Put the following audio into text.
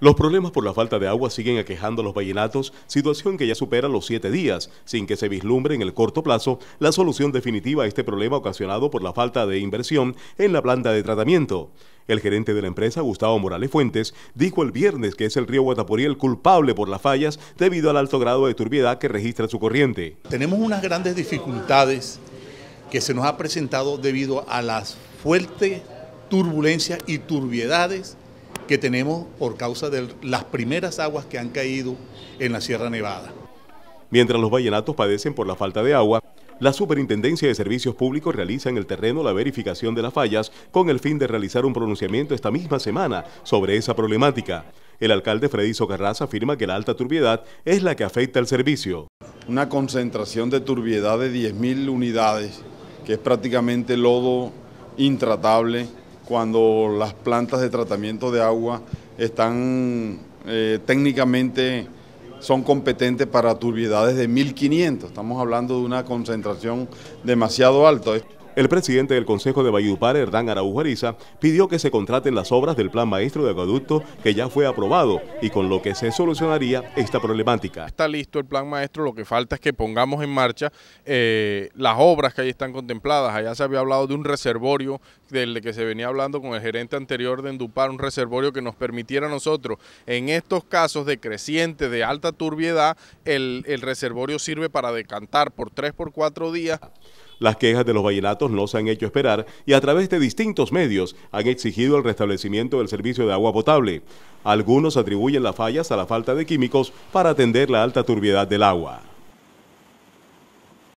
Los problemas por la falta de agua siguen aquejando a los vallenatos, situación que ya supera los siete días, sin que se vislumbre en el corto plazo la solución definitiva a este problema ocasionado por la falta de inversión en la planta de tratamiento. El gerente de la empresa, Gustavo Morales Fuentes, dijo el viernes que es el río Guatapurí el culpable por las fallas debido al alto grado de turbiedad que registra su corriente. Tenemos unas grandes dificultades que se nos ha presentado debido a las fuertes turbulencias y turbiedades que tenemos por causa de las primeras aguas que han caído en la Sierra Nevada. Mientras los vallenatos padecen por la falta de agua, la Superintendencia de Servicios Públicos realiza en el terreno la verificación de las fallas con el fin de realizar un pronunciamiento esta misma semana sobre esa problemática. El alcalde Freddy Socarraza afirma que la alta turbiedad es la que afecta al servicio. Una concentración de turbiedad de 10.000 unidades, que es prácticamente lodo intratable, cuando las plantas de tratamiento de agua están eh, técnicamente son competentes para turbiedades de 1500. Estamos hablando de una concentración demasiado alta. El presidente del Consejo de Valledupar, Hernán Araújo pidió que se contraten las obras del Plan Maestro de Acueducto que ya fue aprobado y con lo que se solucionaría esta problemática. Está listo el Plan Maestro, lo que falta es que pongamos en marcha eh, las obras que ahí están contempladas. Allá se había hablado de un reservorio del que se venía hablando con el gerente anterior de Endupar, un reservorio que nos permitiera a nosotros, en estos casos de creciente, de alta turbiedad, el, el reservorio sirve para decantar por tres, por cuatro días. Las quejas de los vallenatos no se han hecho esperar y a través de distintos medios han exigido el restablecimiento del servicio de agua potable. Algunos atribuyen las fallas a la falta de químicos para atender la alta turbiedad del agua.